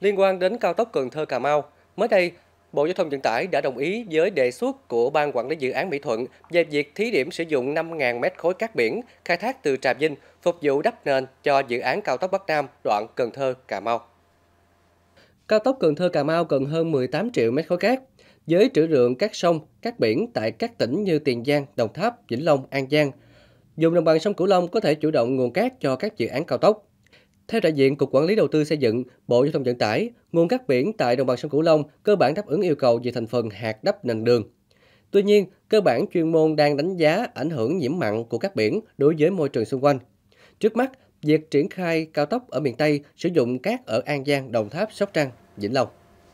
Liên quan đến cao tốc Cần Thơ Cà Mau, mới đây, Bộ Giao thông Vận tải đã đồng ý với đề xuất của Ban Quản lý Dự án Mỹ Thuận về việc thí điểm sử dụng 5.000 mét khối cát biển khai thác từ Trà Vinh phục vụ đắp nền cho dự án cao tốc Bắc Nam đoạn Cần Thơ – Cà Mau. Cao tốc Cần Thơ – Cà Mau cần hơn 18 triệu mét khối cát. Với trữ lượng các sông, các biển tại các tỉnh như Tiền Giang, Đồng Tháp, Vĩnh Long, An Giang, dùng đồng bằng sông Cửu Long có thể chủ động nguồn cát cho các dự án cao tốc. Theo đại diện Cục Quản lý Đầu tư Xây dựng, Bộ Giao thông Vận tải, nguồn cát biển tại đồng bằng sông Cửu Long cơ bản đáp ứng yêu cầu về thành phần hạt đắp nền đường. Tuy nhiên, cơ bản chuyên môn đang đánh giá ảnh hưởng nhiễm mặn của cát biển đối với môi trường xung quanh. Trước mắt, việc triển khai cao tốc ở miền Tây sử dụng cát ở An Giang, Đồng Tháp, Sóc Trăng, Vĩnh Long.